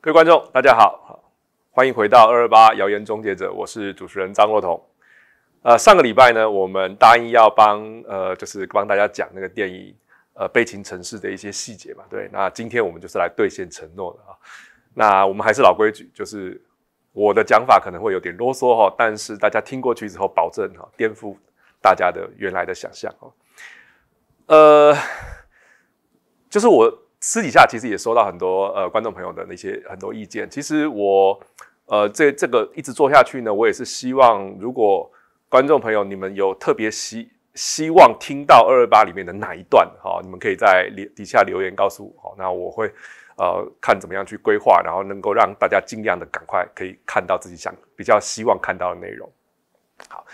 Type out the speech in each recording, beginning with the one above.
各位观众，大家好，欢迎回到《二二八谣言终结者》，我是主持人张若彤。呃，上个礼拜呢，我们答应要帮呃，就是帮大家讲那个电影《呃悲情城市》的一些细节嘛，对。那今天我们就是来兑现承诺的啊。那我们还是老规矩，就是我的讲法可能会有点啰嗦哈，但是大家听过去之后，保证哈颠覆大家的原来的想象哦。呃，就是我。私底下其实也收到很多呃观众朋友的那些很多意见。其实我呃这这个一直做下去呢，我也是希望如果观众朋友你们有特别希希望听到二二八里面的哪一段哈，你们可以在底底下留言告诉我，那我会呃看怎么样去规划，然后能够让大家尽量的赶快可以看到自己想比较希望看到的内容。好，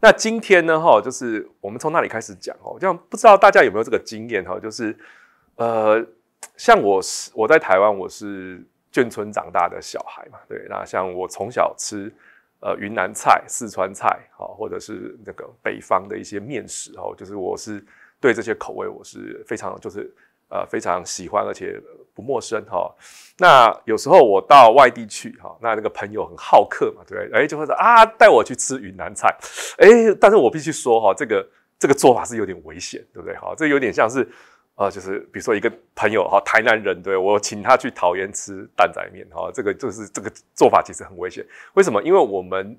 那今天呢哈，就是我们从那里开始讲哦。样不知道大家有没有这个经验哈，就是呃。像我是我在台湾，我是眷村长大的小孩嘛，对。那像我从小吃呃云南菜、四川菜，哈，或者是那个北方的一些面食，哈，就是我是对这些口味我是非常就是呃非常喜欢，而且不陌生哈。那有时候我到外地去哈，那那个朋友很好客嘛，对不对？哎，就会说啊，带我去吃云南菜，哎，但是我必须说哈，这个这个做法是有点危险，对不对？哈，这有点像是。呃，就是比如说一个朋友哈，台南人对我请他去桃园吃蛋仔面哈，这个就是这个做法其实很危险。为什么？因为我们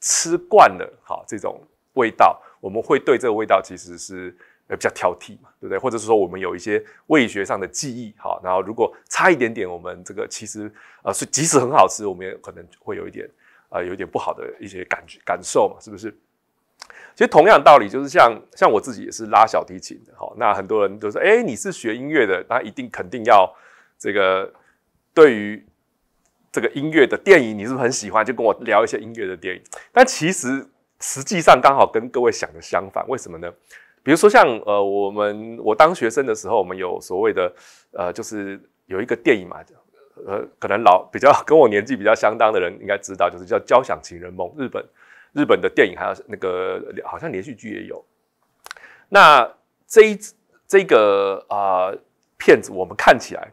吃惯了哈这种味道，我们会对这个味道其实是呃比较挑剔嘛，对不对？或者是说我们有一些味觉上的记忆哈，然后如果差一点点，我们这个其实呃是即使很好吃，我们也可能会有一点啊有一点不好的一些感觉感受嘛，是不是？其实同样道理就是像像我自己也是拉小提琴的，好，那很多人都说，哎，你是学音乐的，那一定肯定要这个对于这个音乐的电影，你是不是很喜欢？就跟我聊一些音乐的电影。但其实实际上刚好跟各位想的相反，为什么呢？比如说像呃，我们我当学生的时候，我们有所谓的呃，就是有一个电影嘛，呃，可能老比较跟我年纪比较相当的人应该知道，就是叫《交响情人梦》，日本。日本的电影还有那个好像连续剧也有，那这一这个啊片子，我们看起来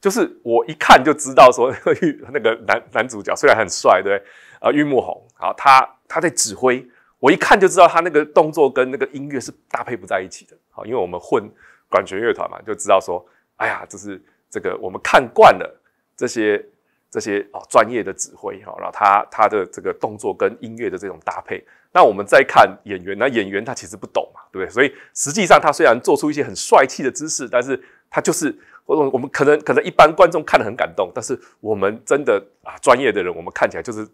就是我一看就知道说 那个男男主角虽然很帅，对不啊，玉木宏，好，他他在指挥，我一看就知道他那个动作跟那个音乐是搭配不在一起的，好，因为我们混管弦乐团嘛，就知道说，哎呀，就是这个我们看惯了这些。这些啊专业的指挥哈，然后他他的这个动作跟音乐的这种搭配，那我们再看演员那演员他其实不懂嘛，对不对？所以实际上他虽然做出一些很帅气的姿势，但是他就是我我们可能可能一般观众看得很感动，但是我们真的啊专业的人，我们看起来就是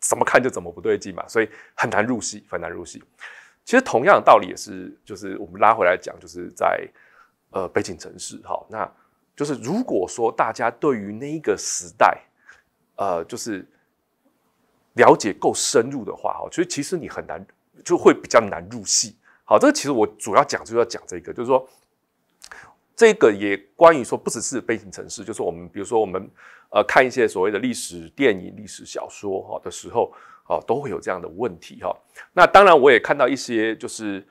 怎么看就怎么不对劲嘛，所以很难入戏，很难入戏。其实同样的道理也是，就是我们拉回来讲，就是在呃北京城市哈，那就是如果说大家对于那个时代。呃，就是了解够深入的话，哈，所以其实你很难，就会比较难入戏。好，这个其实我主要讲就是要讲这个，就是说，这个也关于说不只是飞行城市，就是我们比如说我们呃看一些所谓的历史电影、历史小说哈的时候，哦，都会有这样的问题哈。那当然，我也看到一些就是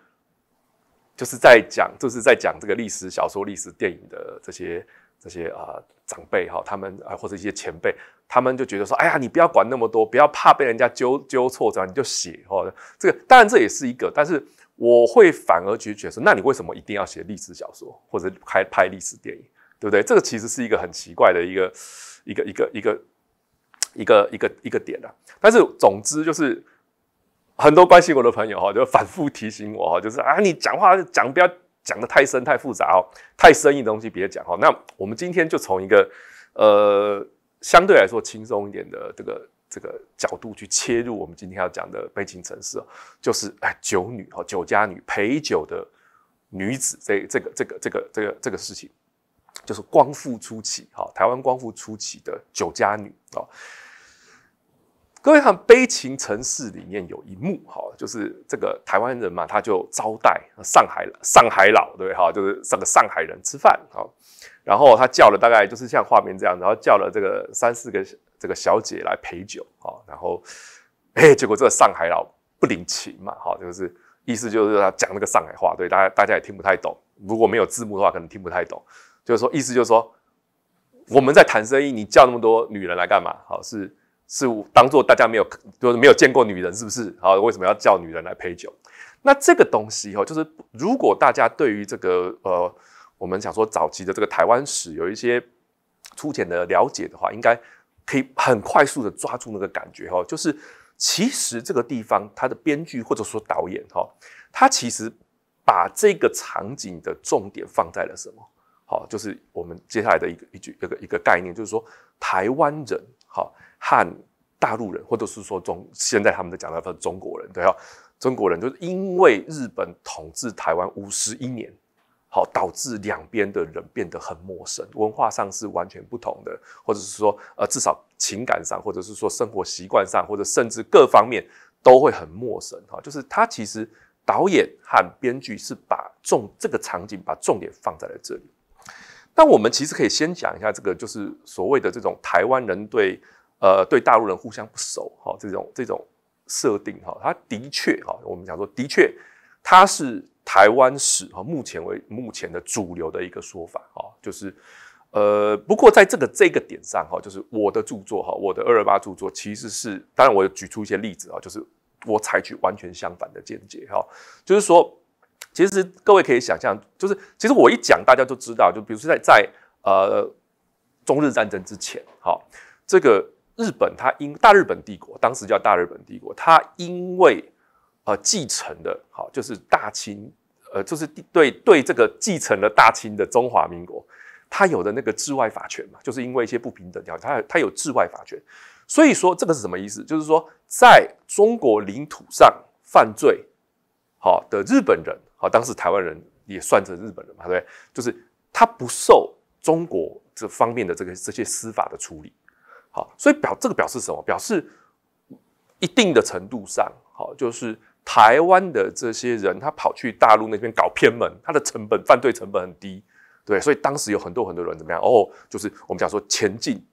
就是在讲，就是在讲这个历史小说、历史电影的这些。这些啊长辈哈，他们啊或者一些前辈，他们就觉得说，哎呀，你不要管那么多，不要怕被人家纠纠错，这样你就写哦。这个当然这也是一个，但是我会反而觉得说，那你为什么一定要写历史小说或者拍拍历史电影，对不对？这个其实是一个很奇怪的一个一个一个一个一个一个一个点啊。但是总之就是很多关心我的朋友哈，就反复提醒我哈，就是啊你讲话讲不要。讲的太深太复杂哦，太生意的东西别讲哈。那我们今天就从一个，呃，相对来说轻松一点的这个这个角度去切入，我们今天要讲的背景城市哦，就是哎酒女哈，酒家女陪酒的女子这这个这个这个这个这个事情，就是光复初期哈，台湾光复初期的酒家女哦。各位看《悲情城市》里面有一幕，哈，就是这个台湾人嘛，他就招待上海上海佬，对哈，就是这个上海人吃饭，哈，然后他叫了大概就是像画面这样，然后叫了这个三四个这个小姐来陪酒，哈，然后，哎，结果这个上海佬不领情嘛，哈，就是意思就是他讲那个上海话，对大家大家也听不太懂，如果没有字幕的话，可能听不太懂，就是说意思就是说我们在谈生意，你叫那么多女人来干嘛？好是。是当做大家没有，就是没有见过女人，是不是？好，为什么要叫女人来陪酒？那这个东西哈，就是如果大家对于这个呃，我们想说早期的这个台湾史有一些粗浅的了解的话，应该可以很快速的抓住那个感觉哈。就是其实这个地方它的编剧或者说导演哈，他其实把这个场景的重点放在了什么？好，就是我们接下来的一个一句一个一个概念，就是说台湾人好。和大陆人，或者是说中，现在他们都讲到说中国人，对啊，中国人就是因为日本统治台湾五十一年，好，导致两边的人变得很陌生，文化上是完全不同的，或者是说，呃，至少情感上，或者是说生活习惯上，或者甚至各方面都会很陌生，哈，就是他其实导演和编剧是把重这个场景，把重点放在了这里。那我们其实可以先讲一下这个，就是所谓的这种台湾人对。呃，对大陆人互相不熟哈，这种这种设定哈，它的确哈，我们讲说的确，它是台湾史哈，目前为目前的主流的一个说法哈，就是呃，不过在这个这个点上哈，就是我的著作哈，我的二二八著作其实是，当然我举出一些例子啊，就是我采取完全相反的见解哈，就是说，其实各位可以想象，就是其实我一讲大家都知道，就比如说在在呃中日战争之前哈，这个。日本，它因大日本帝国当时叫大日本帝国，它因为呃继承的好，就是大清，呃，就是对对这个继承了大清的中华民国，它有的那个治外法权嘛，就是因为一些不平等条约，它它有治外法权，所以说这个是什么意思？就是说在中国领土上犯罪好的日本人，好当时台湾人也算成日本人嘛，对不对？就是他不受中国这方面的这个这些司法的处理。好，所以表这个表示什么？表示一定的程度上，好，就是台湾的这些人，他跑去大陆那边搞偏门，他的成本犯罪成本很低，对，所以当时有很多很多人怎么样？哦，就是我们讲说前进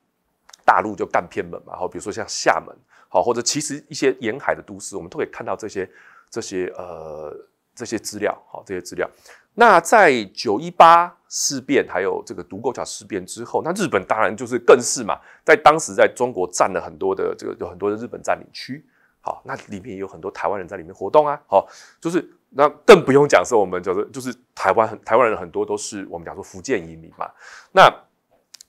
大陆就干偏门嘛，然后比如说像厦门，好，或者其实一些沿海的都市，我们都可以看到这些这些呃这些资料，好，这些资料。那在九一八。事变还有这个独沟桥事变之后，那日本当然就是更是嘛，在当时在中国占了很多的这个有很多的日本占领区，好，那里面也有很多台湾人在里面活动啊，好，就是那更不用讲是我们讲说就是台湾台湾人很多都是我们讲说福建移民嘛，那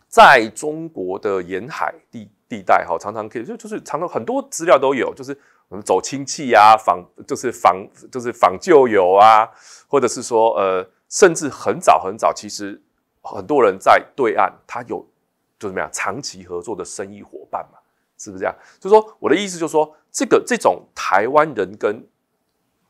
在中国的沿海地地带哈，常常可以就就是常常很多资料都有，就是我们走亲戚呀，访就是访就是访旧友啊，或者是说呃。甚至很早很早，其实很多人在对岸，他有就怎么样长期合作的生意伙伴嘛，是不是这样？就说我的意思，就说这个这种台湾人跟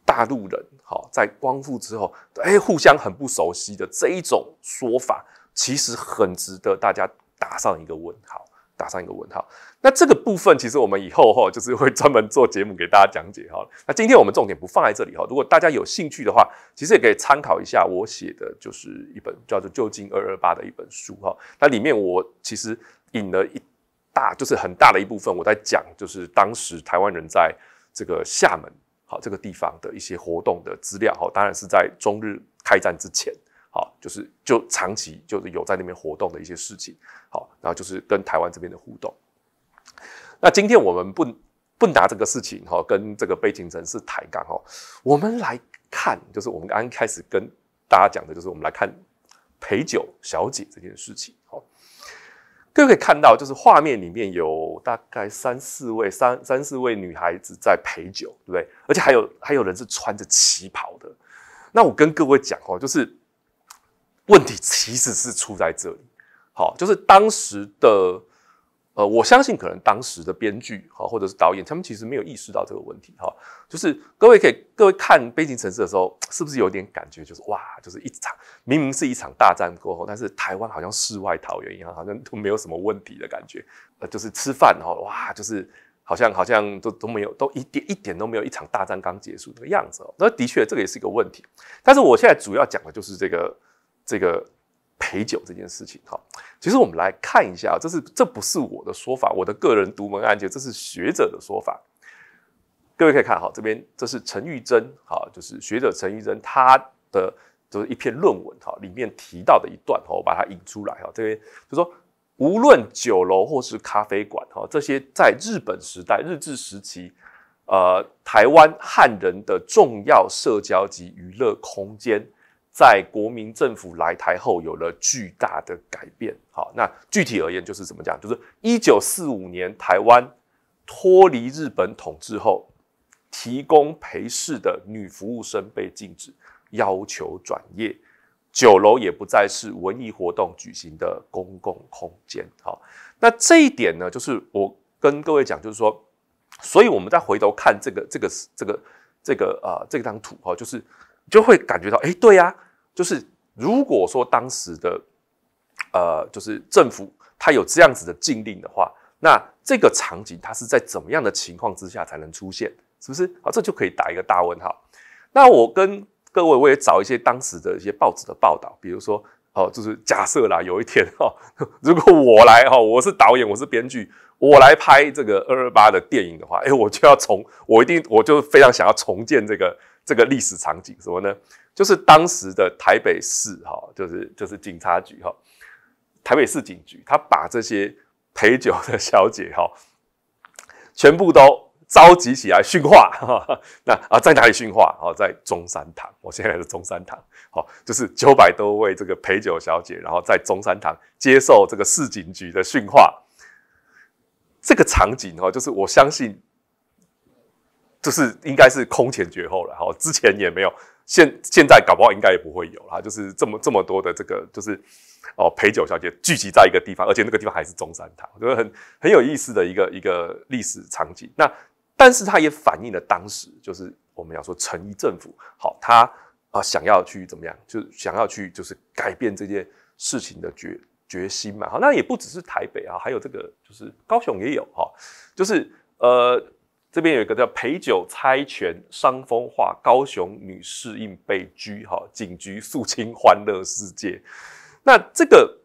大陆人，好在光复之后，哎，互相很不熟悉的这一种说法，其实很值得大家打上一个问号。打上一个问号。那这个部分，其实我们以后哈，就是会专门做节目给大家讲解哈。那今天我们重点不放在这里哈。如果大家有兴趣的话，其实也可以参考一下我写的就是一本叫做《旧金二二八》的一本书哈。那里面我其实引了一大，就是很大的一部分，我在讲就是当时台湾人在这个厦门好这个地方的一些活动的资料哈。当然是在中日开战之前。好，就是就长期就是有在那边活动的一些事情，好，然后就是跟台湾这边的互动。那今天我们不不拿这个事情哈，跟这个背景城市抬杠哈，我们来看，就是我们刚开始跟大家讲的，就是我们来看陪酒小姐这件事情。好，各位可以看到，就是画面里面有大概三四位三三四位女孩子在陪酒，对不对？而且还有还有人是穿着旗袍的。那我跟各位讲哦，就是。问题其实是出在这里，好，就是当时的，呃，我相信可能当时的编剧哈，或者是导演，他们其实没有意识到这个问题哈。就是各位可以，各位看《悲情城市》的时候，是不是有点感觉，就是哇，就是一场明明是一场大战过后，但是台湾好像世外桃源一样，好像都没有什么问题的感觉。呃，就是吃饭哈，哇，就是好像好像都都没有，都一点一点都没有一场大战刚结束那个样子。那的确，这个也是一个问题。但是我现在主要讲的就是这个。这个陪酒这件事情哈，其实我们来看一下，这是这不是我的说法，我的个人独门案件，这是学者的说法。各位可以看，好这边这是陈玉珍，哈，就是学者陈玉珍，他的就是一篇论文，哈，里面提到的一段，哈，我把它引出来，哈，这边就说，无论酒楼或是咖啡馆，哈，这些在日本时代、日治时期，呃，台湾汉人的重要社交及娱乐空间。在国民政府来台后，有了巨大的改变。好，那具体而言就是怎么讲？就是一九四五年台湾脱离日本统治后，提供陪侍的女服务生被禁止，要求转业；酒楼也不再是文艺活动举行的公共空间。好，那这一点呢，就是我跟各位讲，就是说，所以我们再回头看这个这个这个这个啊这张图哈，就是就会感觉到，哎，对呀。就是如果说当时的呃，就是政府他有这样子的禁令的话，那这个场景它是在怎么样的情况之下才能出现？是不是啊？这就可以打一个大问号。那我跟各位，我也找一些当时的一些报纸的报道，比如说，哦，就是假设啦，有一天哈，如果我来哈，我是导演，我是编剧，我来拍这个二二八的电影的话，哎，我就要重，我一定，我就非常想要重建这个这个历史场景，什么呢？就是当时的台北市，哈，就是就是警察局，哈，台北市警局，他把这些陪酒的小姐，哈，全部都召集起来训话。那啊，在哪里训话？哦，在中山堂。我现在是中山堂，好，就是九百多位这个陪酒小姐，然后在中山堂接受这个市警局的训话。这个场景，哈，就是我相信，就是应该是空前绝后了，哈，之前也没有。现现在搞不好应该也不会有啦，就是这么这么多的这个就是哦陪酒小姐聚集在一个地方，而且那个地方还是中山堂，我是得很很有意思的一个一个历史场景。那但是它也反映了当时就是我们要说陈仪政府好，他啊想要去怎么样，就想要去就是改变这件事情的决决心嘛。好，那也不只是台北啊，还有这个就是高雄也有哈，就是呃。这边有一个叫陪酒猜拳伤风化，高雄女侍应被拘，哈，警局肃清欢乐世界。那这个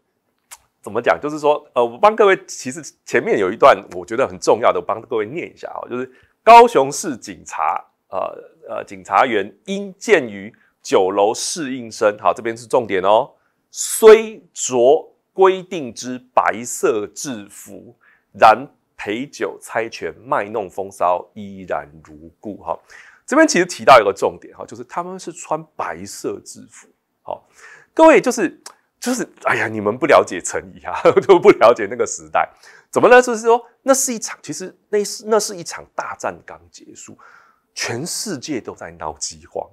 怎么讲？就是说，呃，我帮各位，其实前面有一段我觉得很重要的，我帮各位念一下啊，就是高雄市警察，呃呃，警察员因见于酒楼侍应生，好，这边是重点哦。虽着规定之白色制服，然。陪酒猜拳卖弄风骚依然如故哈，这边其实提到一个重点哈，就是他们是穿白色制服，好，各位就是就是哎呀，你们不了解陈仪啊，就 不了解那个时代，怎么呢？就是说那是一场，其实那是那是一场大战刚结束，全世界都在闹饥荒，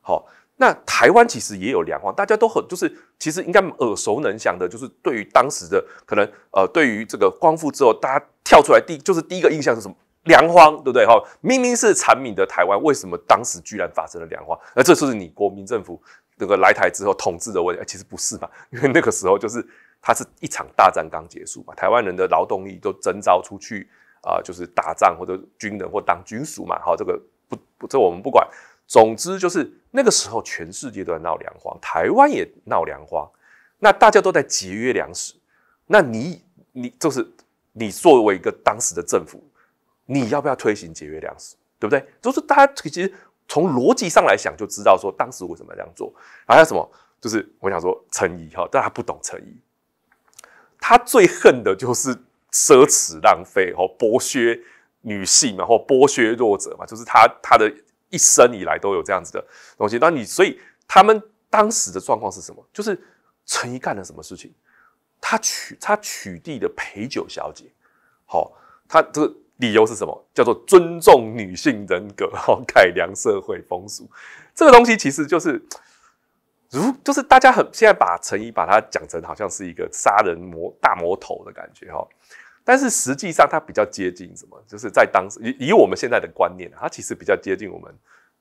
好，那台湾其实也有粮荒，大家都很就是其实应该耳熟能详的，就是对于当时的可能呃，对于这个光复之后大家。跳出来第就是第一个印象是什么？粮荒，对不对？哈，明明是产米的台湾，为什么当时居然发生了粮荒？那这就是你国民政府那个来台之后统治的问题。其实不是嘛，因为那个时候就是它是一场大战刚结束嘛，台湾人的劳动力都征召出去啊，就是打仗或者军人或当军属嘛。哈，这个不不，这我们不管。总之就是那个时候全世界都在闹粮荒，台湾也闹粮荒，那大家都在节约粮食，那你你就是。你作为一个当时的政府，你要不要推行节约粮食，对不对？就是大家其实从逻辑上来想就知道，说当时为什么这样做。还有什么？就是我想说，陈怡哈，但他不懂陈怡。他最恨的就是奢侈浪费和剥削女性嘛，或剥削弱者嘛，就是他他的一生以来都有这样子的东西。那你所以他们当时的状况是什么？就是陈仪干了什么事情？他取他取缔的陪酒小姐，好，他这个理由是什么？叫做尊重女性人格，好，改良社会风俗。这个东西其实就是，如就是大家很现在把陈怡把它讲成好像是一个杀人魔大魔头的感觉哈，但是实际上它比较接近什么？就是在当时以以我们现在的观念，它其实比较接近我们。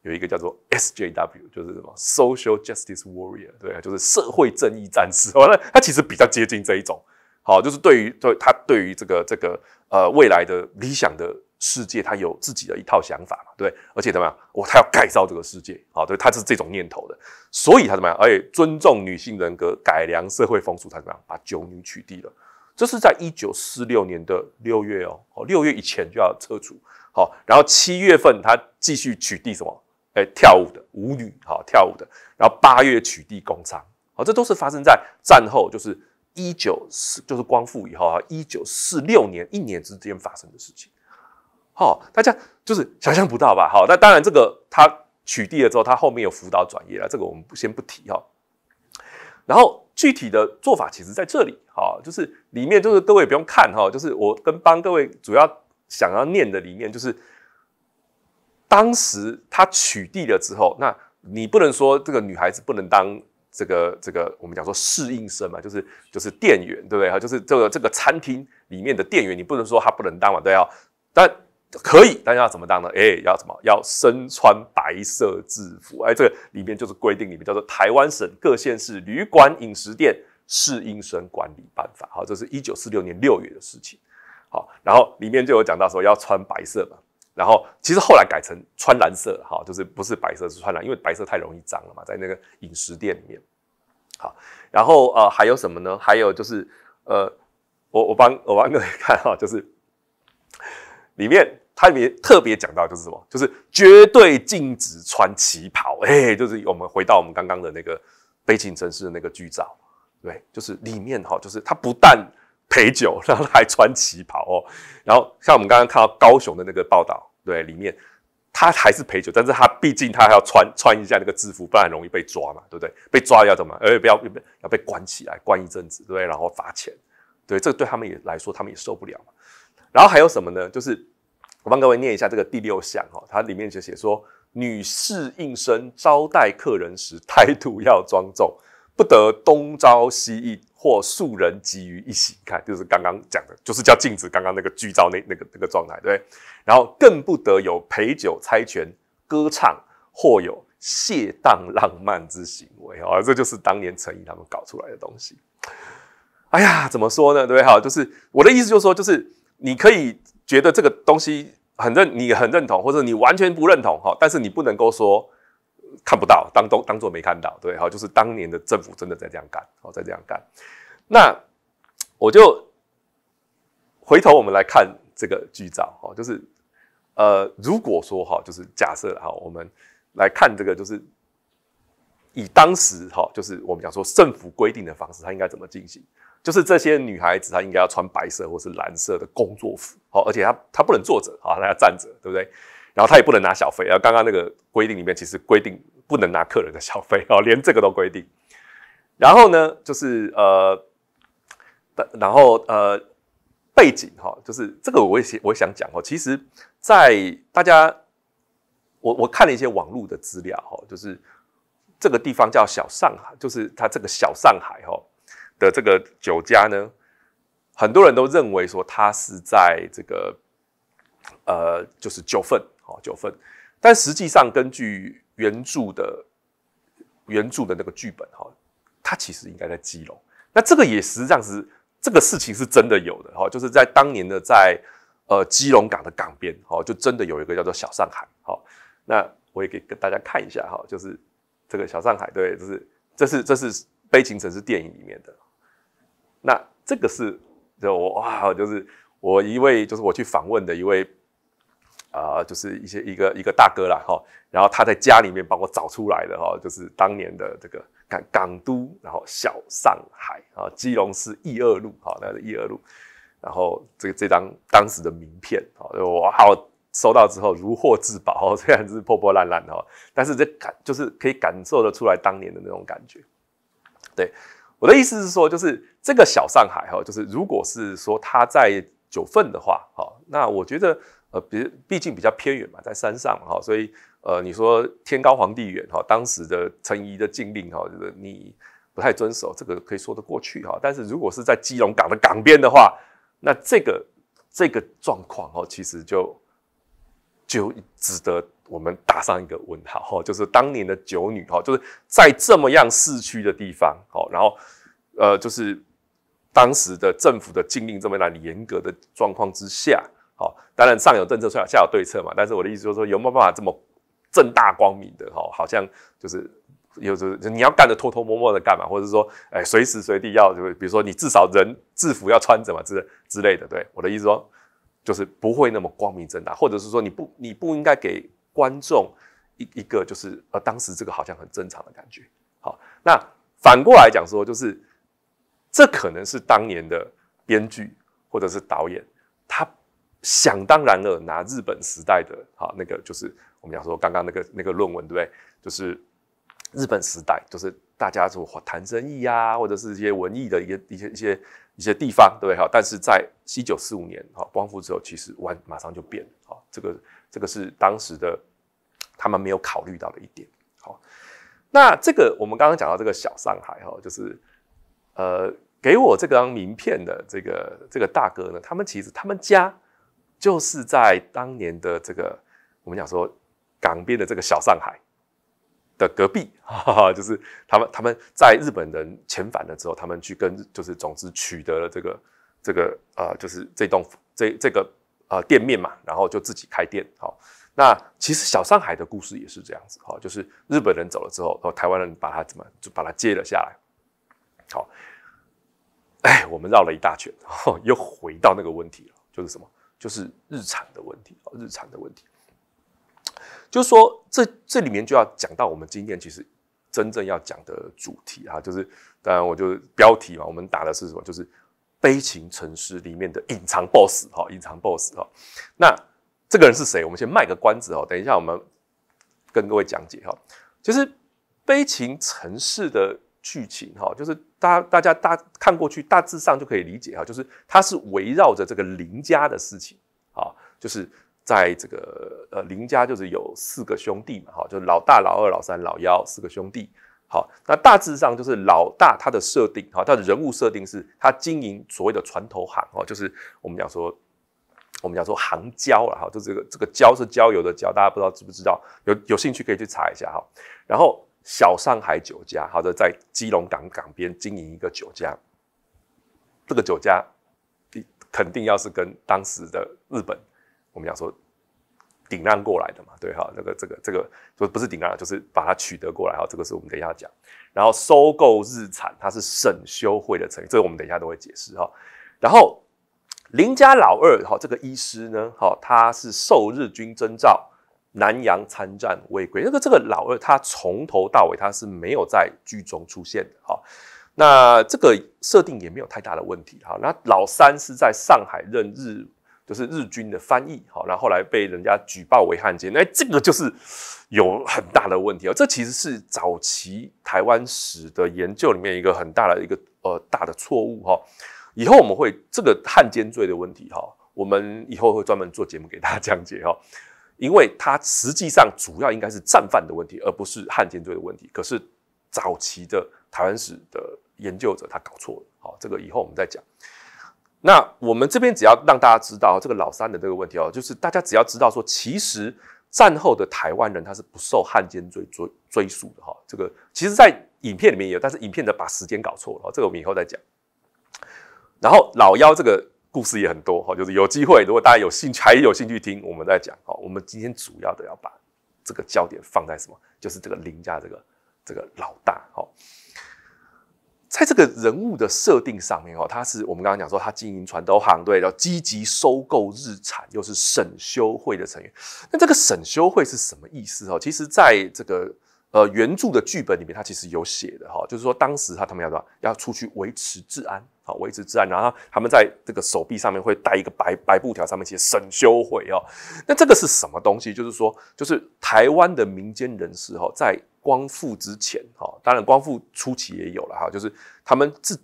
有一个叫做 S J W，就是什么 social justice warrior，对，就是社会正义战士。完 了，他其实比较接近这一种。好，就是对于对，他对于这个这个呃未来的理想的世界，他有自己的一套想法嘛，对。而且怎么样？哇，他要改造这个世界，好，对，他是这种念头的。所以他怎么样？而且尊重女性人格，改良社会风俗，他怎么样？把九女取缔了。这是在一九四六年的六月哦，哦，六月以前就要撤除。好，然后七月份他继续取缔什么？跳舞的舞女，哈，跳舞的，然后八月取缔工厂，好，这都是发生在战后，就是一九四，就是光复以后，一九四六年一年之间发生的事情，好，大家就是想象不到吧？好，那当然这个他取缔了之后，他后面有辅导转业了，这个我们先不提哈。然后具体的做法其实在这里，哈，就是里面就是各位不用看哈，就是我跟帮各位主要想要念的理念就是。当时他取缔了之后，那你不能说这个女孩子不能当这个这个我们讲说适应生嘛，就是就是店员，对不对哈？就是这个这个餐厅里面的店员，你不能说她不能当嘛，都要，但可以，但要怎么当呢？哎，要什么？要身穿白色制服。哎，这个里面就是规定里面叫做《台湾省各县市旅馆饮食店适应生管理办法》好，这是一九四六年六月的事情。好，然后里面就有讲到说要穿白色嘛。然后其实后来改成穿蓝色哈，就是不是白色，是穿蓝，因为白色太容易脏了嘛，在那个饮食店里面，好，然后呃还有什么呢？还有就是呃，我我帮我帮各位看哈，就是里面它里面特别讲到就是什么，就是绝对禁止穿旗袍，哎，就是我们回到我们刚刚的那个悲情城市的那个剧照，对，就是里面哈，就是他不但陪酒，然后还穿旗袍哦，然后像我们刚刚看到高雄的那个报道。对，里面他还是陪酒，但是他毕竟他还要穿穿一下那个制服，不然容易被抓嘛，对不对？被抓要怎么？而不要不要要被关起来，关一阵子，对不对？然后罚钱，对，这个对他们也来说，他们也受不了。然后还有什么呢？就是我帮各位念一下这个第六项哈，它里面就写说，女士应声招待客人时，态度要庄重，不得东招西应，或数人集于一席，看就是刚刚讲的，就是叫禁止刚刚那个剧照那那个那个状态，对然后更不得有陪酒、猜拳、歌唱或有亵荡浪漫之行为啊！这就是当年陈毅他们搞出来的东西。哎呀，怎么说呢？不对？哈，就是我的意思，就是说，就是你可以觉得这个东西很认，你很认同，或者你完全不认同，哈，但是你不能够说。看不到，当当当做没看到，对好，就是当年的政府真的在这样干，好，在这样干。那我就回头我们来看这个剧照哈，就是呃，如果说哈，就是假设哈，我们来看这个，就是以当时哈，就是我们讲说政府规定的方式，它应该怎么进行？就是这些女孩子她应该要穿白色或是蓝色的工作服，好，而且她她不能坐着，好，她要站着，对不对？然后他也不能拿小费啊！刚刚那个规定里面其实规定不能拿客人的小费啊，连这个都规定。然后呢，就是呃，然后呃，背景哈，就是这个我也我也想讲哦。其实，在大家我我看了一些网络的资料哈，就是这个地方叫小上海，就是它这个小上海哈的这个酒家呢，很多人都认为说它是在这个呃，就是九份哦，九份，但实际上根据原著的原著的那个剧本哈，它其实应该在基隆。那这个也实际上是这个事情是真的有的哈，就是在当年的在呃基隆港的港边哈，就真的有一个叫做小上海哈。那我也给跟大家看一下哈，就是这个小上海，对，就是这是这是悲情城市电影里面的。那这个是就我哇，就是我一位就是我去访问的一位。啊，就是一些一个一个大哥啦，哈，然后他在家里面帮我找出来的，哈，就是当年的这个港港都，然后小上海啊，基隆市一二路，哈，那是一二路，然后这个这张当时的名片，啊，好收到之后如获至宝，虽然是破破烂烂的，但是这感就是可以感受得出来当年的那种感觉。对，我的意思是说，就是这个小上海，哈，就是如果是说他在九份的话，哈，那我觉得。呃，比毕竟比较偏远嘛，在山上哈，所以呃，你说天高皇帝远哈，当时的陈仪的禁令哈，就是你不太遵守，这个可以说得过去哈。但是如果是在基隆港的港边的话，那这个这个状况哦，其实就就值得我们打上一个问号哈。就是当年的九女哈，就是在这么样市区的地方哦，然后呃，就是当时的政府的禁令这么来严格的状况之下。好，当然上有政策，下有对策嘛。但是我的意思就是说，有没办法这么正大光明的哈，好像就是，有就是你要干的偷偷摸摸的干嘛，或者是说，哎，随时随地要，就是比如说你至少人制服要穿着嘛，之之类的。对，我的意思说，就是不会那么光明正大，或者是说你不你不应该给观众一一个就是呃，当时这个好像很正常的感觉。好，那反过来讲说，就是这可能是当年的编剧或者是导演他。想当然了，拿日本时代的哈那个就是我们讲说刚刚那个那个论文对不对？就是日本时代，就是大家做谈生意呀，或者是一些文艺的一些一些一些一些地方，对不对？好，但是在一九四五年哈光复之后，其实完马上就变了，哈，这个这个是当时的他们没有考虑到的一点。好，那这个我们刚刚讲到这个小上海哈，就是呃，给我这张名片的这个这个大哥呢，他们其实他们家。就是在当年的这个，我们讲说港边的这个小上海的隔壁，哈哈就是他们他们在日本人遣返了之后，他们去跟就是总之取得了这个这个呃就是这栋这这个呃店面嘛，然后就自己开店。好，那其实小上海的故事也是这样子，哈，就是日本人走了之后，然后台湾人把它怎么就把它接了下来。好，哎，我们绕了一大圈，又回到那个问题了，就是什么？就是日产的问题啊，日产的问题，就是说这这里面就要讲到我们今天其实真正要讲的主题啊，就是当然我就标题嘛，我们打的是什么？就是《悲情城市》里面的隐藏 BOSS 哈，隐藏 BOSS 哈。那这个人是谁？我们先卖个关子哦，等一下我们跟各位讲解哈。其实《悲情城市》的剧情哈，就是大大家大看过去，大致上就可以理解哈，就是它是围绕着这个林家的事情啊，就是在这个呃林家就是有四个兄弟嘛，哈，就是老大、老二、老三、老幺四个兄弟，好，那大致上就是老大他的设定哈，他的人物设定是他经营所谓的船头行哦，就是我们讲说我们讲说行交了哈，就这个这个交是交友的交，大家不知道知不知道？有有兴趣可以去查一下哈，然后。小上海酒家，好的，在基隆港港边经营一个酒家。这个酒家，你肯定要是跟当时的日本，我们讲说顶让过来的嘛，对哈？那个这个这个，说不是顶让，就是把它取得过来哈。这个是我们等一下讲。然后收购日产，它是省修会的成员，这个我们等一下都会解释哈。然后林家老二，哈，这个医师呢，哈，他是受日军征召。南洋参战未归，那个这个老二他从头到尾他是没有在剧中出现的哈，那这个设定也没有太大的问题哈。那老三是在上海任日就是日军的翻译哈，然后后来被人家举报为汉奸，那这个就是有很大的问题啊。这其实是早期台湾史的研究里面一个很大的一个呃大的错误哈。以后我们会这个汉奸罪的问题哈，我们以后会专门做节目给大家讲解哈。因为他实际上主要应该是战犯的问题，而不是汉奸罪的问题。可是早期的台湾史的研究者他搞错了，好，这个以后我们再讲。那我们这边只要让大家知道这个老三的这个问题哦，就是大家只要知道说，其实战后的台湾人他是不受汉奸罪追追溯的哈。这个其实，在影片里面也有，但是影片的把时间搞错了，这个我们以后再讲。然后老幺这个。故事也很多哈，就是有机会，如果大家有兴，趣还有兴趣听，我们在讲哈。我们今天主要的要把这个焦点放在什么？就是这个林家这个这个老大哈。在这个人物的设定上面哈，他是我们刚刚讲说他经营船头行，对，要积极收购日产，又是审修会的成员。那这个审修会是什么意思哈？其实，在这个呃原著的剧本里面，他其实有写的哈，就是说当时他他们要到要出去维持治安。维持治安，然后他们在这个手臂上面会带一个白白布条，上面写“省修会”哦。那这个是什么东西？就是说，就是台湾的民间人士哈，在光复之前哈，当然光复初期也有了哈，就是他们自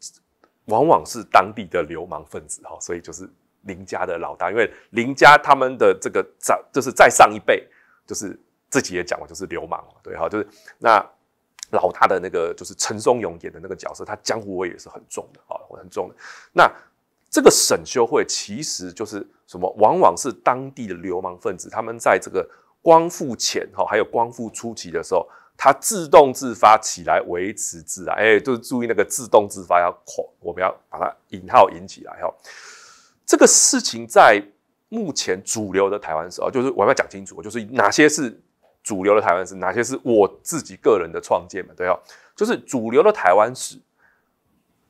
往往是当地的流氓分子哈，所以就是林家的老大，因为林家他们的这个在就是再上一辈，就是自己也讲了，就是流氓对哈，就是那。老大的那个就是陈松勇演的那个角色，他江湖味也是很重的，好，很重的。那这个审修会其实就是什么？往往是当地的流氓分子，他们在这个光复前，哈，还有光复初期的时候，他自动自发起来维持自啊，哎，就是注意那个自动自发要括，我们要把它引号引起来哈。这个事情在目前主流的台湾时候，就是我要讲清楚，就是哪些是。主流的台湾史哪些是我自己个人的创建嘛？对哦，就是主流的台湾史，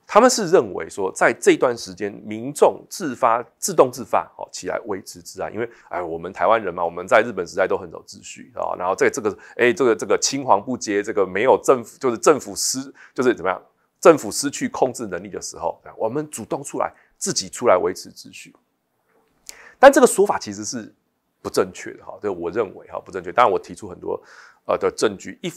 他们是认为说，在这段时间民众自发、自动自发，好起来维持治安。因为哎，我们台湾人嘛，我们在日本时代都很有秩序啊。然后在这个，哎，这个、这个青黄不接，这个没有政府，就是政府失，就是怎么样，政府失去控制能力的时候，我们主动出来，自己出来维持秩序。但这个说法其实是。不正确的哈，这我认为哈不正确。当然，我提出很多呃的证据，一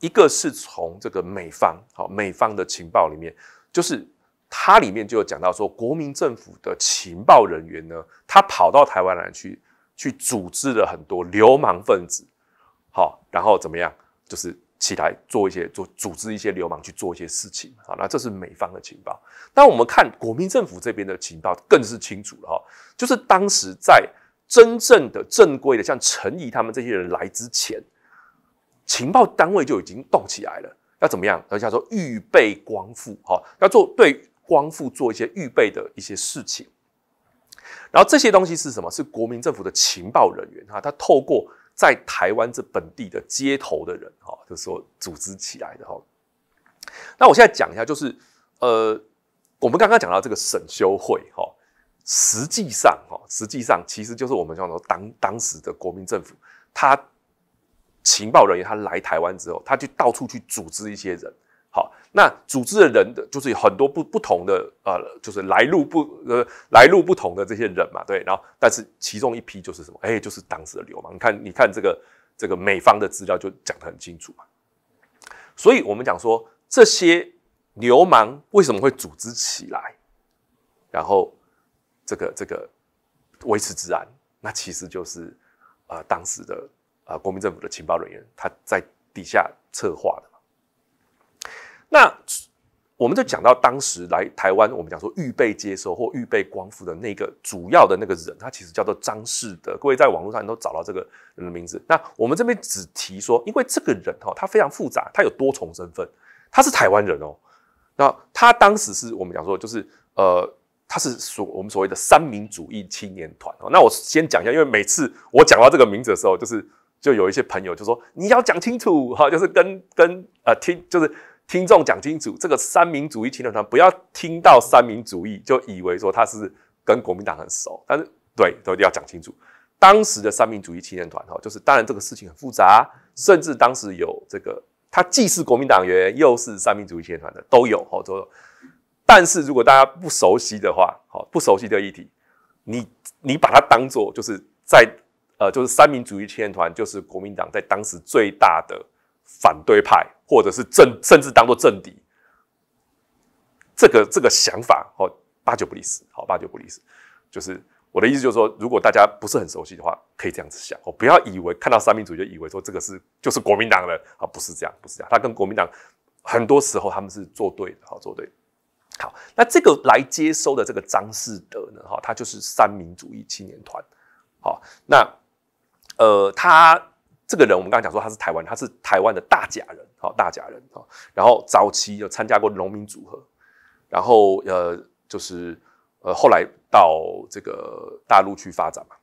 一个是从这个美方好，美方的情报里面，就是它里面就有讲到说，国民政府的情报人员呢，他跑到台湾来去，去组织了很多流氓分子，好，然后怎么样，就是起来做一些，做组织一些流氓去做一些事情，好，那这是美方的情报。但我们看国民政府这边的情报，更是清楚了哈，就是当时在。真正的正规的，像陈怡他们这些人来之前，情报单位就已经动起来了。要怎么样？等于叫做预备光复，哈，要做对光复做一些预备的一些事情。然后这些东西是什么？是国民政府的情报人员啊，他透过在台湾这本地的街头的人，哈，就是说组织起来的哈。那我现在讲一下，就是呃，我们刚刚讲到这个省修会，哈。实际上，哈，实际上其实就是我们讲做当当时的国民政府，他情报人员他来台湾之后，他就到处去组织一些人，好，那组织的人的就是很多不不同的，呃，就是来路不呃来路不同的这些人嘛，对，然后但是其中一批就是什么，哎，就是当时的流氓，你看，你看这个这个美方的资料就讲得很清楚嘛，所以我们讲说这些流氓为什么会组织起来，然后。这个这个维持治安，那其实就是啊当时的啊国民政府的情报人员，他在底下策划的嘛。那我们就讲到当时来台湾，我们讲说预备接收或预备光复的那个主要的那个人，他其实叫做张氏的。各位在网络上都找到这个人的名字。那我们这边只提说，因为这个人哈，他非常复杂，他有多重身份，他是台湾人哦。那他当时是我们讲说就是呃。他是所我们所谓的三民主义青年团哦，那我先讲一下，因为每次我讲到这个名字的时候，就是就有一些朋友就说你要讲清楚哈，就是跟跟呃听就是听众讲清楚，这个三民主义青年团不要听到三民主义就以为说他是跟国民党很熟，但是对都一定要讲清楚，当时的三民主义青年团哈，就是当然这个事情很复杂，甚至当时有这个他既是国民党员又是三民主义青年团的都有哦都有。但是如果大家不熟悉的话，好，不熟悉的议题，你你把它当做就是在呃，就是三民主义青年团，就是国民党在当时最大的反对派，或者是政甚至当做政敌，这个这个想法，好，八九不离十，好，八九不离十，就是我的意思，就是说，如果大家不是很熟悉的话，可以这样子想，哦，不要以为看到三民主义就以为说这个是就是国民党的啊，不是这样，不是这样，他跟国民党很多时候他们是做对的，好，做对。好，那这个来接收的这个张士德呢？哈，他就是三民主义青年团。好，那呃，他这个人，我们刚刚讲说他是台湾，他是台湾的大假人，好，大假人，好，然后早期有参加过农民组合，然后呃，就是呃，后来到这个大陆去发展嘛。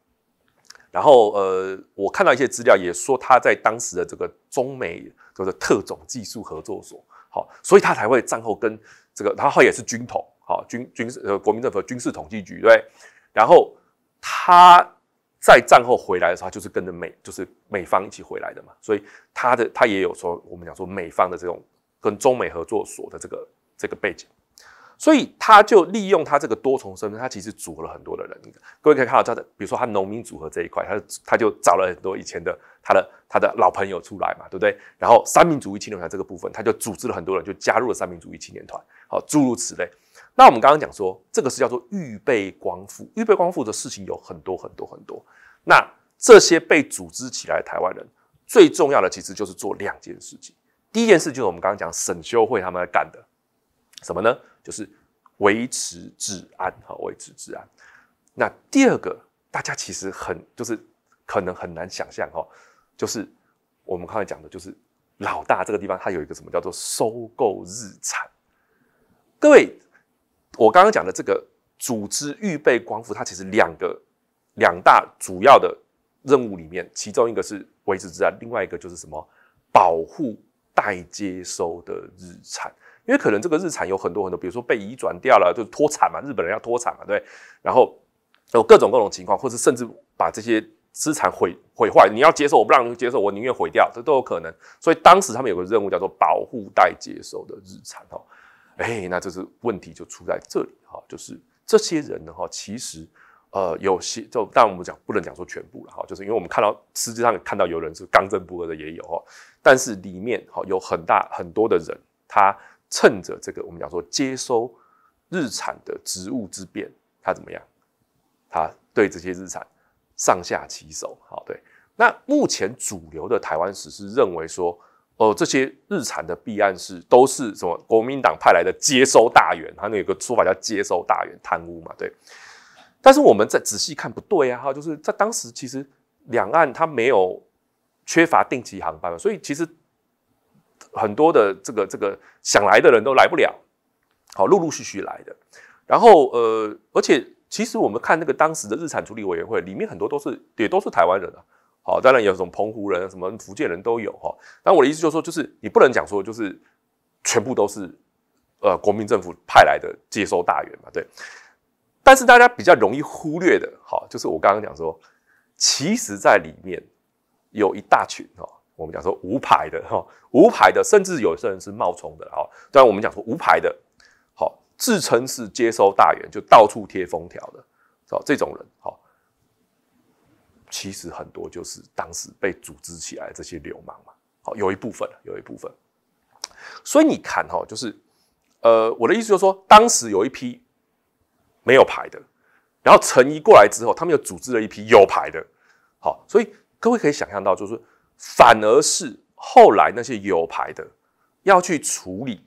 然后呃，我看到一些资料也说他在当时的这个中美就是特种技术合作所，好，所以他才会战后跟。这个他后也是军统，好军军事呃国民政府军事统计局对，然后他在战后回来的时候，就是跟着美，就是美方一起回来的嘛，所以他的他也有说我们讲说美方的这种跟中美合作所的这个这个背景，所以他就利用他这个多重身份，他其实组合了很多的人，各位可以看到，他的比如说他农民组合这一块，他他就找了很多以前的。他的他的老朋友出来嘛，对不对？然后三民主义青年团这个部分，他就组织了很多人，就加入了三民主义青年团，好，诸如此类。那我们刚刚讲说，这个是叫做预备光复。预备光复的事情有很多很多很多。那这些被组织起来台湾人，最重要的其实就是做两件事情。第一件事就是我们刚刚讲沈修会他们干的什么呢？就是维持治安和维持治安。那第二个，大家其实很就是可能很难想象哦。就是我们刚才讲的，就是老大这个地方，它有一个什么叫做收购日产。各位，我刚刚讲的这个组织预备光伏，它其实两个两大主要的任务里面，其中一个是维持治安，另外一个就是什么保护待接收的日产。因为可能这个日产有很多很多，比如说被移转掉了，就是脱产嘛，日本人要脱产嘛，对。然后有各种各种情况，或是甚至把这些。资产毁毁坏，你要接受，我不让你接受，我宁愿毁掉，这都有可能。所以当时他们有个任务叫做保护待接收的日产哈，哎，那这是问题就出在这里哈，就是这些人呢哈，其实呃有些就但然我们讲不能讲说全部了哈，就是因为我们看到实际上看到有人是刚正不阿的也有哈，但是里面哈有很大很多的人，他趁着这个我们讲说接收日产的职务之便，他怎么样？他对这些日产。上下其手，好对。那目前主流的台湾史是认为说，哦，这些日产的弊案是都是什么国民党派来的接收大员，他那有个说法叫接收大员贪污嘛，对。但是我们再仔细看，不对啊，哈，就是在当时其实两岸它没有缺乏定期航班，所以其实很多的这个这个想来的人都来不了，好，陆陆续续来的。然后呃，而且。其实我们看那个当时的日产处理委员会，里面很多都是也都是台湾人啊，好，当然有什么澎湖人、什么福建人都有哈。但我的意思就是说，就是你不能讲说就是全部都是呃国民政府派来的接收大员嘛，对。但是大家比较容易忽略的，好，就是我刚刚讲说，其实在里面有一大群哈，我们讲说无牌的哈，无牌的，甚至有些人是冒充的哈。当然我们讲说无牌的。自称是接收大员，就到处贴封条的，哦，这种人好，其实很多就是当时被组织起来这些流氓嘛，好，有一部分，有一部分，所以你看哈，就是，呃，我的意思就是说，当时有一批没有牌的，然后陈怡过来之后，他们又组织了一批有牌的，好，所以各位可以想象到，就是，反而是后来那些有牌的要去处理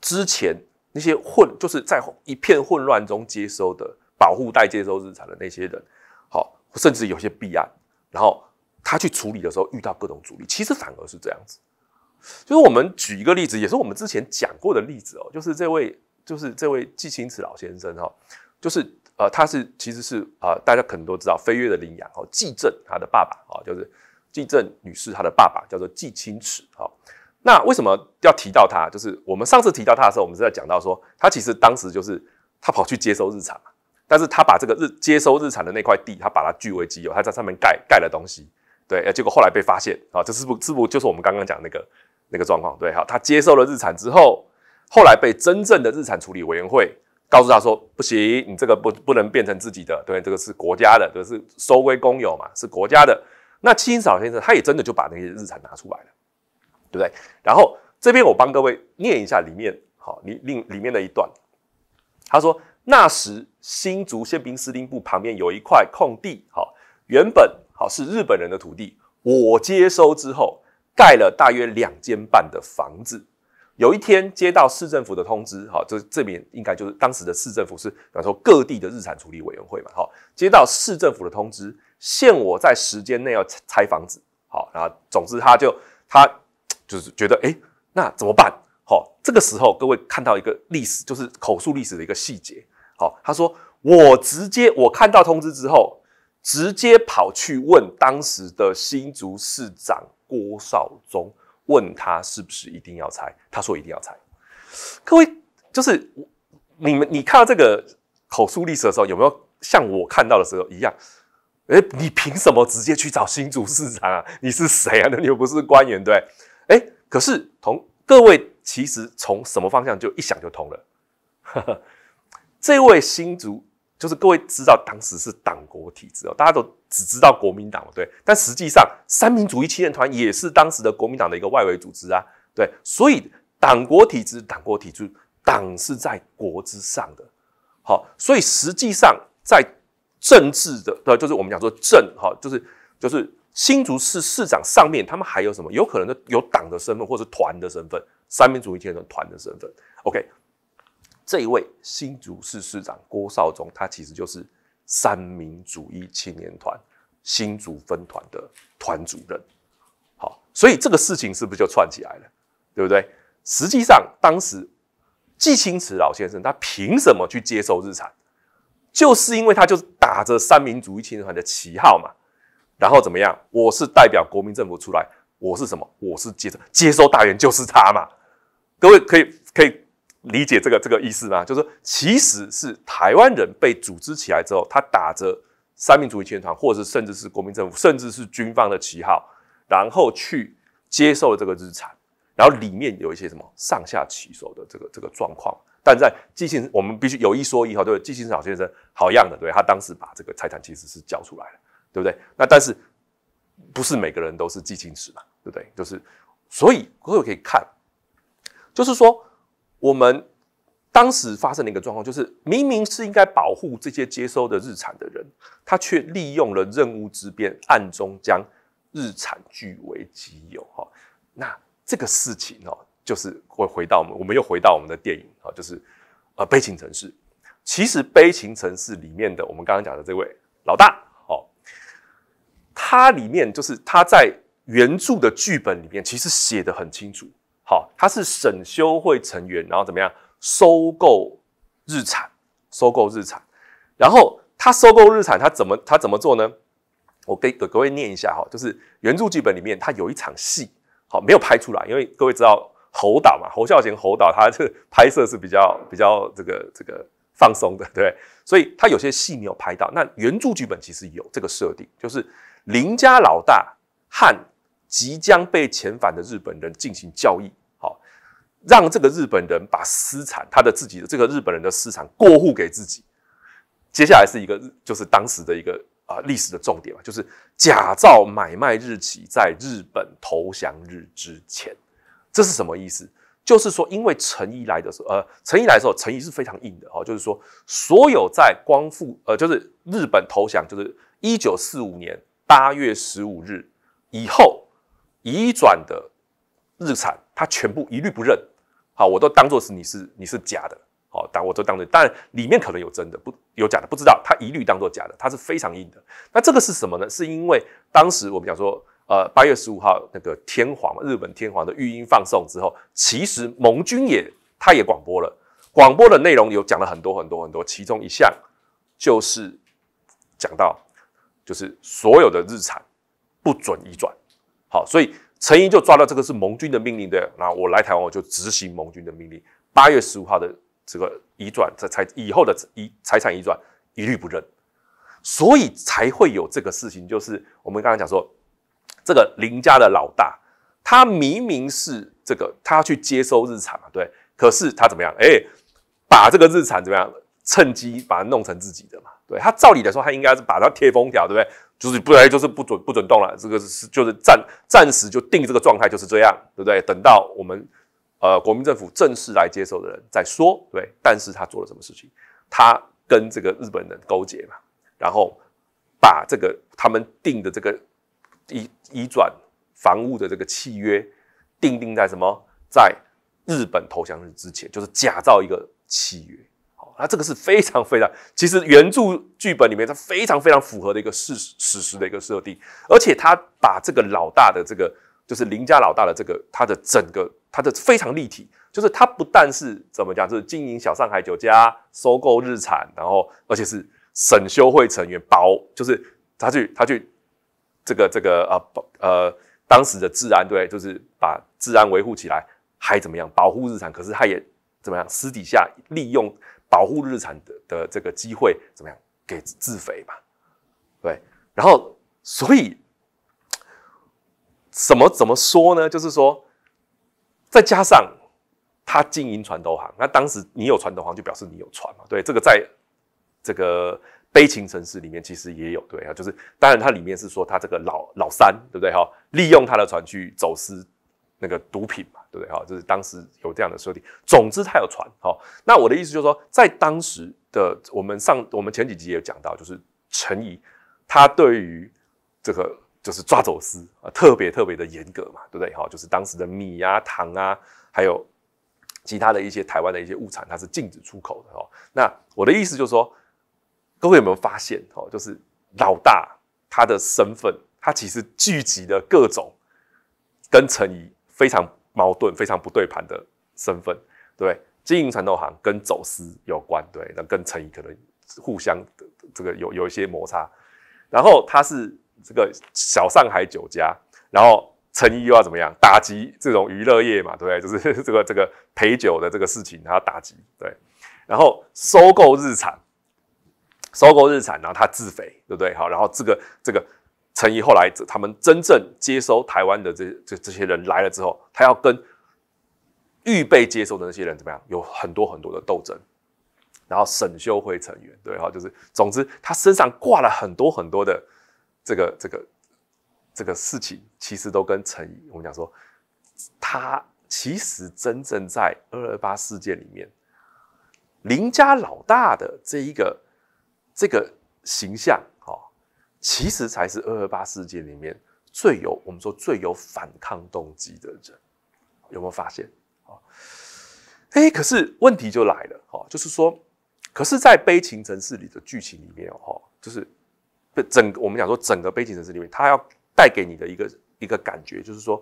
之前。那些混就是在一片混乱中接收的保护待接收日常的那些人，好，甚至有些弊案，然后他去处理的时候遇到各种阻力，其实反而是这样子。就是我们举一个例子，也是我们之前讲过的例子哦，就是这位就是这位季青池老先生哈，就是呃他是其实是啊大家可能都知道飞跃的羚羊哦季正他的爸爸哦就是季正女士她的爸爸叫做季青池哦。那为什么要提到他？就是我们上次提到他的时候，我们是在讲到说，他其实当时就是他跑去接收日产，但是他把这个日接收日产的那块地，他把它据为己有，他在上面盖盖了东西，对，结果后来被发现，啊，这是不是不就是我们刚刚讲那个那个状况，对哈，他接受了日产之后，后来被真正的日产处理委员会告诉他说，不行，你这个不不能变成自己的，对，这个是国家的，这个是收归公有嘛，是国家的。那清扫先生他也真的就把那些日产拿出来了。对不对？然后这边我帮各位念一下里面好，你另里面的一段，他说那时新竹宪兵司令部旁边有一块空地，好，原本好是日本人的土地，我接收之后盖了大约两间半的房子。有一天接到市政府的通知，好，这这边应该就是当时的市政府是比方说各地的日产处理委员会嘛，哈，接到市政府的通知，限我在时间内要拆房子，好，然后总之他就他。就是觉得哎，那怎么办？好，这个时候各位看到一个历史，就是口述历史的一个细节。好，他说我直接我看到通知之后，直接跑去问当时的新竹市长郭少宗，问他是不是一定要拆？他说一定要拆。各位就是我你们你看到这个口述历史的时候，有没有像我看到的时候一样？哎，你凭什么直接去找新竹市长啊？你是谁啊？那你又不是官员，对？可是同各位其实从什么方向就一想就通了，这位新竹就是各位知道当时是党国体制哦，大家都只知道国民党对，但实际上三民主义青年团也是当时的国民党的一个外围组织啊，对，所以党国体制，党国体制，党是在国之上的，好，所以实际上在政治的对，就是我们讲说政，哈，就是就是。新竹市市长上面，他们还有什么？有可能有党的身份，或者团的身份。三民主义青年团的身份。OK，这一位新竹市市长郭少忠，他其实就是三民主义青年团新竹分团的团主任。好，所以这个事情是不是就串起来了？对不对？实际上，当时纪清池老先生他凭什么去接受日产？就是因为他就是打着三民主义青年团的旗号嘛。然后怎么样？我是代表国民政府出来，我是什么？我是接受接收大员，就是他嘛。各位可以可以理解这个这个意思吗？就是说，其实是台湾人被组织起来之后，他打着三民主义宣传，或是甚至是国民政府，甚至是军方的旗号，然后去接受这个日产。然后里面有一些什么上下其手的这个这个状况。但在纪新，我们必须有一说一哈，对纪新生老先生好样的，对他当时把这个财产其实是交出来了。对不对？那但是不是每个人都是纪清池嘛？对不对？就是，所以各位可以看，就是说我们当时发生的一个状况，就是明明是应该保护这些接收的日产的人，他却利用了任务之便，暗中将日产据为己有。哈，那这个事情哦，就是会回到我们，我们又回到我们的电影啊，就是呃，《悲情城市》。其实《悲情城市》里面的我们刚刚讲的这位老大。它里面就是它在原著的剧本里面其实写的很清楚，好，他是审修会成员，然后怎么样收购日产，收购日产，然后他收购日产，他怎么他怎么做呢？我给各位念一下哈，就是原著剧本里面他有一场戏，好没有拍出来，因为各位知道侯导嘛，侯孝贤侯导，他这拍摄是比较比较这个这个放松的，对，所以他有些戏没有拍到。那原著剧本其实有这个设定，就是。林家老大和即将被遣返的日本人进行交易，好，让这个日本人把私产，他的自己的这个日本人的私产过户给自己。接下来是一个日，就是当时的一个啊历史的重点嘛，就是假造买卖日期，在日本投降日之前，这是什么意思？就是说，因为陈意来的时候，呃，陈仪来的时候，陈意是非常硬的哦，就是说，所有在光复，呃，就是日本投降，就是一九四五年。八月十五日以后移转的日产，他全部一律不认，好，我都当做是你是你是假的，好，当我都当做，当然里面可能有真的，不有假的，不知道，他一律当做假的，他是非常硬的。那这个是什么呢？是因为当时我们讲说，呃，八月十五号那个天皇日本天皇的御音放送之后，其实盟军也他也广播了，广播的内容有讲了很多很多很多，其中一项就是讲到。就是所有的日产不准移转，好，所以陈仪就抓到这个是盟军的命令，对，那我来台湾我就执行盟军的命令。八月十五号的这个移转，在财以后的移财产移转一律不认，所以才会有这个事情。就是我们刚刚讲说，这个林家的老大，他明明是这个他要去接收日产嘛，对，可是他怎么样？哎，把这个日产怎么样？趁机把它弄成自己的嘛，对他照理来说，他应该是把它贴封条，对不对？就是不对，就是不准不准动了。这个是就是暂暂时就定这个状态就是这样，对不对？等到我们呃国民政府正式来接受的人再说，对对？但是他做了什么事情？他跟这个日本人勾结嘛，然后把这个他们定的这个移移转房屋的这个契约定定在什么？在日本投降日之前，就是假造一个契约。那这个是非常非常，其实原著剧本里面它非常非常符合的一个事史实的一个设定，而且他把这个老大的这个就是林家老大的这个他的整个他的非常立体，就是他不但是怎么讲，就是经营小上海酒家，收购日产，然后而且是省修会成员，保就是他去他去这个这个啊保呃当时的治安队就是把治安维护起来，还怎么样保护日产，可是他也。怎么样？私底下利用保护日产的的这个机会，怎么样给自肥嘛？对，然后所以怎么怎么说呢？就是说，再加上他经营船头行，那当时你有船头行，就表示你有船嘛。对，这个在这个悲情城市里面，其实也有对啊，就是当然它里面是说他这个老老三，对不对哈？利用他的船去走私。那个毒品嘛，对不对哈？就是当时有这样的设定。总之，他有传哈。那我的意思就是说，在当时的我们上，我们前几集也有讲到，就是陈怡，他对于这个就是抓走私啊，特别特别的严格嘛，对不对哈？就是当时的米啊、糖啊，还有其他的一些台湾的一些物产，它是禁止出口的哈，那我的意思就是说，各位有没有发现哈？就是老大他的身份，他其实聚集的各种跟陈怡。非常矛盾，非常不对盘的身份，对，经营传统行跟走私有关，对，那跟陈怡可能互相这个有有一些摩擦。然后他是这个小上海酒家，然后陈毅又要怎么样打击这种娱乐业嘛，对，就是这个这个陪酒的这个事情，他要打击，对。然后收购日产，收购日产，然后他自肥，对不对？好，然后这个这个。陈仪后来，他们真正接收台湾的这这这些人来了之后，他要跟预备接收的那些人怎么样，有很多很多的斗争。然后沈修会成员，对哈，就是总之，他身上挂了很多很多的这个这个这个事情，其实都跟陈仪我们讲说，他其实真正在二二八事件里面，林家老大的这一个这个形象。其实才是二二八事件里面最有我们说最有反抗动机的人，有没有发现啊？哎，可是问题就来了，哈，就是说，可是在悲情城市里的剧情里面哦，哈，就是整我们讲说整个悲情城市里面，他要带给你的一个一个感觉，就是说，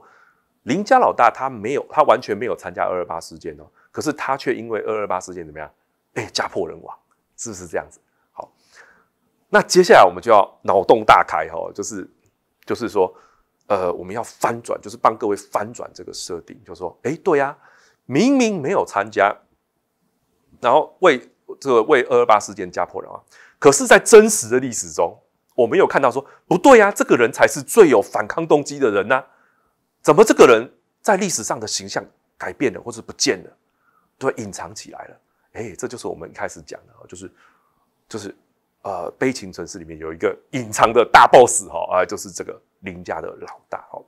林家老大他没有，他完全没有参加二二八事件哦，可是他却因为二二八事件怎么样？哎，家破人亡，是不是这样子？那接下来我们就要脑洞大开哈，就是就是说，呃，我们要翻转，就是帮各位翻转这个设定，就说，哎，对呀，明明没有参加，然后为这个为二二八事件加破人啊。可是，在真实的历史中，我们有看到说，不对呀，这个人才是最有反抗动机的人呢。怎么这个人在历史上的形象改变了，或者不见了，对，隐藏起来了？哎，这就是我们一开始讲的就是就是。呃，悲情城市里面有一个隐藏的大 boss 哈，啊，就是这个林家的老大哈。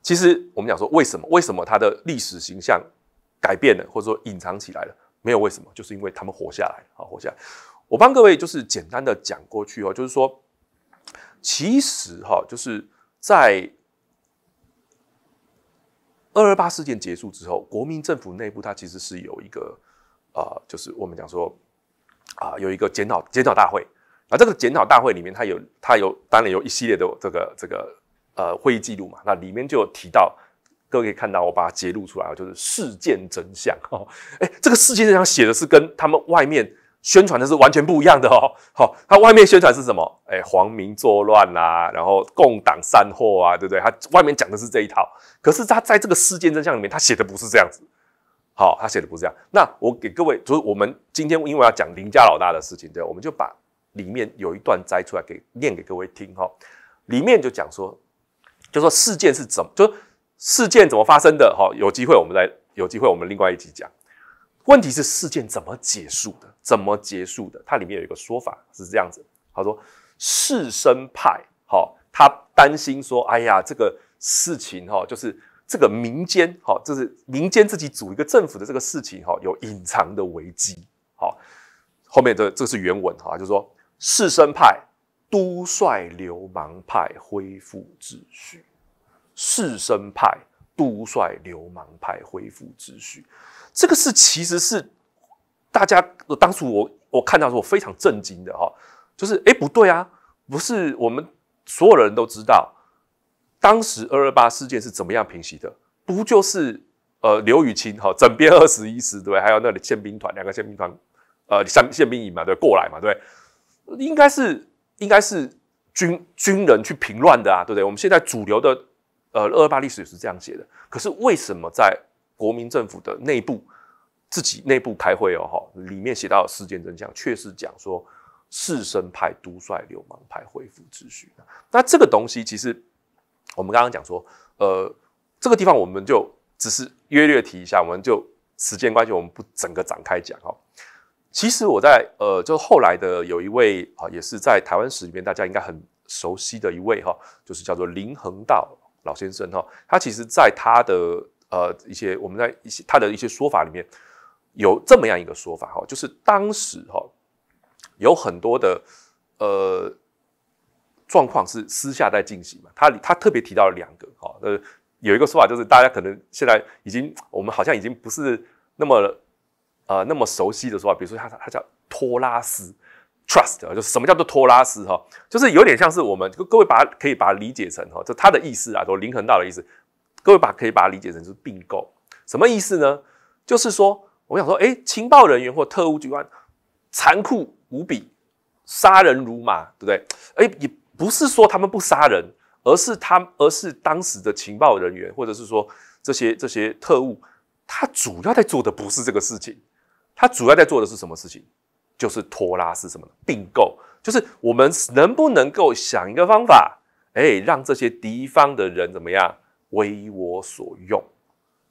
其实我们讲说，为什么为什么他的历史形象改变了，或者说隐藏起来了？没有为什么，就是因为他们活下来。好，下来。我帮各位就是简单的讲过去哦，就是说，其实哈，就是在二二八事件结束之后，国民政府内部它其实是有一个啊，就是我们讲说。啊，有一个检讨检讨大会，那这个检讨大会里面，它有它有当然有一系列的这个这个呃会议记录嘛，那里面就有提到，各位可以看到，我把它揭露出来就是事件真相哦，哎，这个事件真相写的是跟他们外面宣传的是完全不一样的哦，好，他外面宣传是什么？哎，皇民作乱呐，然后共党散货啊，对不对？他外面讲的是这一套，可是他在这个事件真相里面，他写的不是这样子。好，他写的不是这样。那我给各位，就是我们今天因为要讲林家老大的事情，对，我们就把里面有一段摘出来给念给各位听哈。里面就讲说，就说事件是怎么，就事件怎么发生的哈。有机会我们来，有机会我们另外一集讲。问题是事件怎么结束的？怎么结束的？它里面有一个说法是这样子，他说士绅派好，他担心说，哎呀，这个事情哈，就是。这个民间，好，就是民间自己组一个政府的这个事情，哈，有隐藏的危机，好。后面的这是原文，哈，就说士绅派都率流氓派恢复秩序，士绅派都率流氓派恢复秩序，这个是其实是大家当初我我看到时候非常震惊的，哈，就是哎不对啊，不是我们所有的人都知道。当时二二八事件是怎么样平息的？不就是呃刘雨清哈整编二十一师对不对？还有那里宪兵团两个宪兵团，呃三宪兵营嘛对过来嘛对，应该是应该是军军人去平乱的啊对不对？我们现在主流的呃二二八历史是这样写的。可是为什么在国民政府的内部自己内部开会哦哈，里面写到事件真相，却是讲说士绅派、督帅流氓派恢复秩序那这个东西其实。我们刚刚讲说，呃，这个地方我们就只是约略提一下，我们就时间关系，我们不整个展开讲哈。其实我在呃，就后来的有一位啊，也是在台湾史里面大家应该很熟悉的一位哈，就是叫做林恒道老先生哈。他其实在他的呃一些我们在一些他的一些说法里面，有这么样一个说法哈，就是当时哈有很多的呃。状况是私下在进行嘛？他他特别提到了两个哈呃，有一个说法就是大家可能现在已经我们好像已经不是那么呃那么熟悉的说法，比如说他他叫托拉斯 trust，就是什么叫做托拉斯哈？就是有点像是我们各位把它可以把它理解成哈，就他的意思啊，说灵魂到的意思，各位把可以把它理解成是并购，什么意思呢？就是说我想说，哎，情报人员或特务机关残酷无比，杀人如麻，对不对？哎，也。不是说他们不杀人，而是他，而是当时的情报人员，或者是说这些这些特务，他主要在做的不是这个事情，他主要在做的是什么事情？就是托拉斯什么并购，就是我们能不能够想一个方法，哎，让这些敌方的人怎么样为我所用？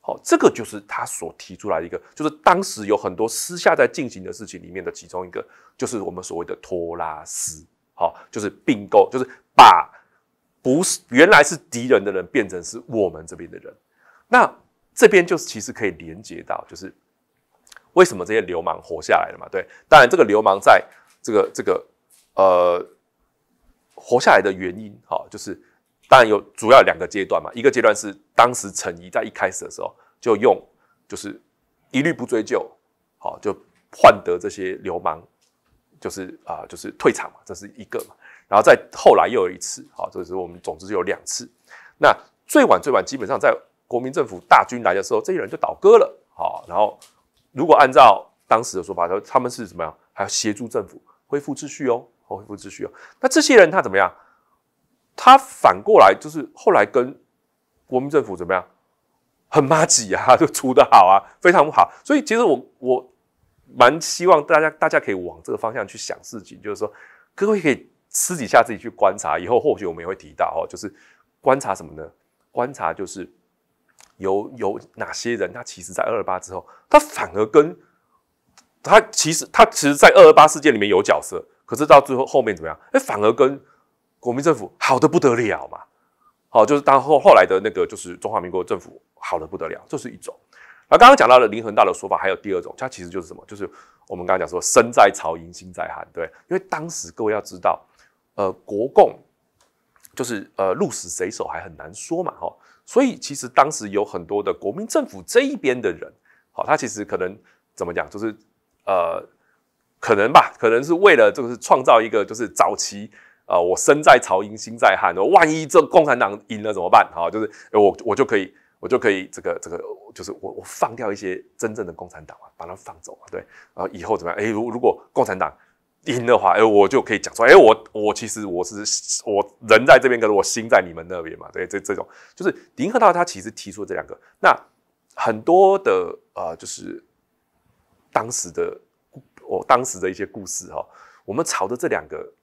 好，这个就是他所提出来一个，就是当时有很多私下在进行的事情里面的其中一个，就是我们所谓的托拉斯。好，就是并购，就是把不是原来是敌人的人变成是我们这边的人，那这边就其实可以连接到，就是为什么这些流氓活下来了嘛？对，当然这个流氓在这个这个呃活下来的原因，好，就是当然有主要两个阶段嘛，一个阶段是当时陈怡在一开始的时候就用就是一律不追究，好，就换得这些流氓。就是啊，就是退场嘛，这是一个嘛。然后再后来又有一次，好，这是我们总之有两次。那最晚最晚，基本上在国民政府大军来的时候，这些人就倒戈了，好。然后如果按照当时的说法，说他们是怎么样，还要协助政府恢复秩序哦，恢复秩序哦。那这些人他怎么样？他反过来就是后来跟国民政府怎么样？很垃圾啊，就处的好啊，非常不好。所以其实我我。蛮希望大家大家可以往这个方向去想事情，就是说各位可以私底下自己去观察，以后或许我们也会提到哦，就是观察什么呢？观察就是有有哪些人，他其实在二二八之后，他反而跟他其实他其实在二二八事件里面有角色，可是到最后后面怎么样？哎，反而跟国民政府好的不得了嘛。好，就是当后后来的那个就是中华民国政府好的不得了，这是一种。而刚刚讲到了林恒大的说法，还有第二种，它其实就是什么？就是我们刚刚讲说，身在曹营心在汉，对，因为当时各位要知道，呃，国共就是呃，鹿死谁手还很难说嘛，哈，所以其实当时有很多的国民政府这一边的人，好，他其实可能怎么讲，就是呃，可能吧，可能是为了就是创造一个就是早期，呃，我身在曹营心在汉，万一这共产党赢了怎么办？哦，就是我我就可以。我就可以这个这个，就是我我放掉一些真正的共产党啊，把他放走啊，对，然后以后怎么样？哎，如如果共产党赢的话，哎，我就可以讲说，哎，我我其实我是我人在这边，可是我心在你们那边嘛，对，这这种就是林克道他其实提出这两个，那很多的呃，就是当时的我当时的一些故事哈，我们朝着这两个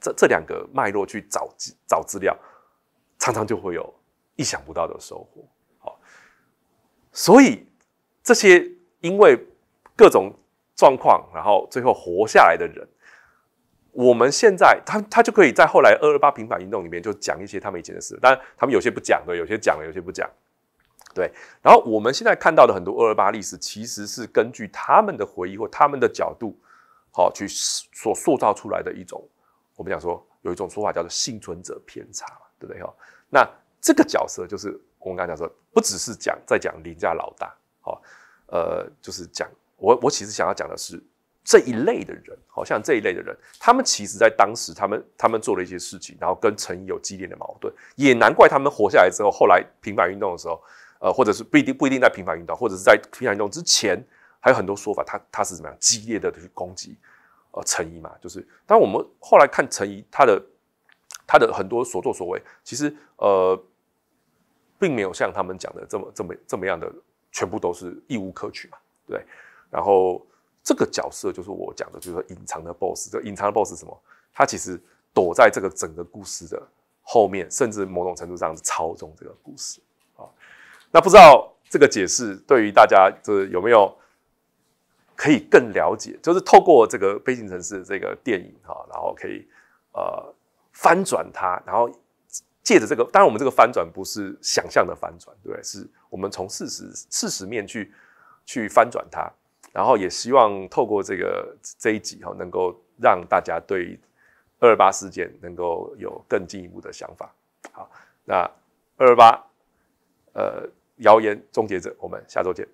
这这两个脉络去找找资料，常常就会有。意想不到的收获，好，所以这些因为各种状况，然后最后活下来的人，我们现在他他就可以在后来二二八平反运动里面就讲一些他们以前的事，当然他们有些不讲的，有些讲了，有些不讲，对。然后我们现在看到的很多二二八历史，其实是根据他们的回忆或他们的角度，好去所塑造出来的一种。我们讲说有一种说法叫做幸存者偏差，对不对？哈，那。这个角色就是我们刚刚讲说，不只是讲在讲林家老大，好，呃，就是讲我我其实想要讲的是这一类的人，好像这一类的人，他们其实在当时他们他们做了一些事情，然后跟陈毅有激烈的矛盾，也难怪他们活下来之后，后来平反运动的时候，呃，或者是不一定不一定在平反运动，或者是在平反运动之前还有很多说法，他他是怎么样激烈的去攻击，呃，陈毅嘛，就是，但我们后来看陈毅他的他的很多所作所为，其实，呃。并没有像他们讲的这么这么这么样的，全部都是义无可取嘛，对。然后这个角色就是我讲的，就是说隐藏的 boss，这隐藏的 boss 是什么？他其实躲在这个整个故事的后面，甚至某种程度上是操纵这个故事啊。那不知道这个解释对于大家就是有没有可以更了解，就是透过这个飞行城市这个电影哈，然后可以呃翻转它，然后。借着这个，当然我们这个翻转不是想象的翻转，对，是我们从事实事实面去去翻转它，然后也希望透过这个这一集哈，能够让大家对二二八事件能够有更进一步的想法。好，那二二八呃，谣言终结者，我们下周见。